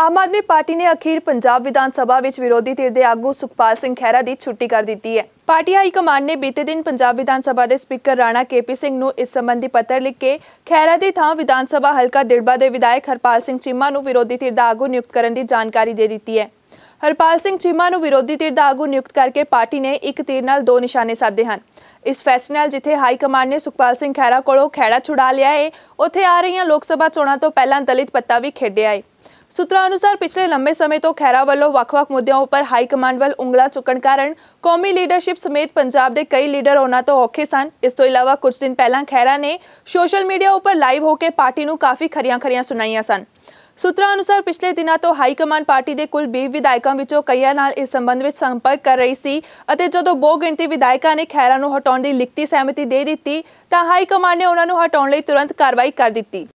ਆਮ ਆਦਮੀ party ਨੇ ਅਖੀਰ ਪੰਜਾਬ ਵਿਧਾਨ ਸਭਾ ਵਿੱਚ ਵਿਰੋਧੀ ਧਿਰ ਦੇ ਆਗੂ ਸੁਖਪਾਲ ਸਿੰਘ ਖਹਿਰਾ ਦੀ ਛੁੱਟੀ ਕਰ ਦਿੱਤੀ ਹੈ ਪਾਰਟੀ ਹਾਈ ਕਮਾਂਡ ਨੇ ਬੀਤੇ ਦਿਨ ਪੰਜਾਬ ਵਿਧਾਨ ਸਭਾ ਦੇ ਸਪੀਕਰ ਰਾਣਾ ਕੇਪੀ ਸਿੰਘ ਨੂੰ ਇਸ ਸੰਬੰਧੀ ਪੱਤਰ ਲਿਖ ਕੇ ਖਹਿਰਾ ਦੀ ਥਾਂ ਵਿਧਾਨ ਸਭਾ ਹਲਕਾ ਦਿੜਬਾ ਦੇ ਵਿਧਾਇਕ ਹਰਪਾਲ ਸਿੰਘ ਚੀਮਾ ਨੂੰ ਵਿਰੋਧੀ ਧਿਰ ਦਾ ਆਗੂ ਨਿਯੁਕਤ ਕਰਨ ਦੀ ਜਾਣਕਾਰੀ ਦੇ ਦਿੱਤੀ ਹੈ ਹਰਪਾਲ ਸਿੰਘ ਚੀਮਾ ਨੂੰ ਵਿਰੋਧੀ ਧਿਰ ਦਾ ਆਗੂ ਨਿਯੁਕਤ ਕਰਕੇ ਪਾਰਟੀ ਨੇ ਇੱਕ ਤੀਰ ਨਾਲ ਦੋ ਨਿਸ਼ਾਨੇ ਸਾਧੇ ਹਨ ਇਸ ਫੈਸਲੇ ਨਾਲ ਜਿੱਥੇ ਹਾਈ ਕਮਾਂਡ ਨੇ ਸੁਖਪਾਲ ਸਿੰਘ ਖਹਿਰਾ ਕੋਲੋਂ ਖਹਿੜਾ ਛੁਡਾ ਲਿਆ ਏ ਉੱਥੇ ਆ ਰਹੀਆਂ ਲੋਕ ਸਭਾ ਚੋਣਾਂ ਤੋਂ ਪਹਿਲਾਂ ਦਲਿਤ ਪੱਤਾ ਵੀ ਖੇਡਿਆ ਹੈ ਸੂਤਰਾਂ ਅਨੁਸਾਰ ਪਿਛਲੇ ਲੰਬੇ ਸਮੇਂ ਤੋਂ ਖੈਰਾ ਵੱਲੋਂ ਵੱਖ-ਵੱਖ ਮੁੱਦਿਆਂ ਉੱਪਰ ਹਾਈ ਕਮਾਂਡ ਵੱਲ ਉਂਗਲਾ ਚੁੱਕਣ ਕਾਰਨ ਕੌਮੀ ਲੀਡਰਸ਼ਿਪ ਸਮੇਤ ਪੰਜਾਬ ਦੇ ਕਈ ਲੀਡਰ ਉਹਨਾਂ ਤੋਂ ਔਖੇ ਸਨ ਇਸ ਤੋਂ ਇਲਾਵਾ ਕੁਝ ਦਿਨ ਪਹਿਲਾਂ ਖੈਰਾ ਨੇ ਸੋਸ਼ਲ ਮੀਡੀਆ ਉੱਪਰ ਲਾਈਵ ਹੋ ਕੇ ਪਾਰਟੀ ਨੂੰ ਕਾਫੀ ਖਰੀਆਂ-ਖਰੀਆਂ ਸੁਣਾਈਆਂ ਸਨ ਸੂਤਰਾਂ ਅਨੁਸਾਰ ਪਿਛਲੇ ਦਿਨਾਂ ਤੋਂ ਹਾਈ ਕਮਾਂਡ ਪਾਰਟੀ ਦੇ ਕੁੱਲ 20 ਵਿਧਾਇਕਾਂ ਵਿੱਚੋਂ ਕਈਆਂ ਨਾਲ ਇਸ ਸੰਬੰਧ ਵਿੱਚ ਸੰਪਰਕ ਕਰ ਰਹੀ ਸੀ ਅਤੇ ਜਦੋਂ ਬਹੁ ਗਿਣਤੀ ਵਿਧਾਇਕਾਂ ਨੇ ਖੈਰਾ ਨੂੰ ਹਟਾਉਣ ਦੀ ਲਿਖਤੀ ਸਹਿਮਤੀ ਦੇ ਦਿੱਤੀ ਤਾਂ ਹਾਈ ਕਮਾਂਡ ਨੇ ਉਹਨਾਂ ਨੂੰ ਹਟਾਉਣ ਲਈ ਤੁਰੰਤ ਕਾਰਵਾਈ ਕਰ ਦਿੱਤੀ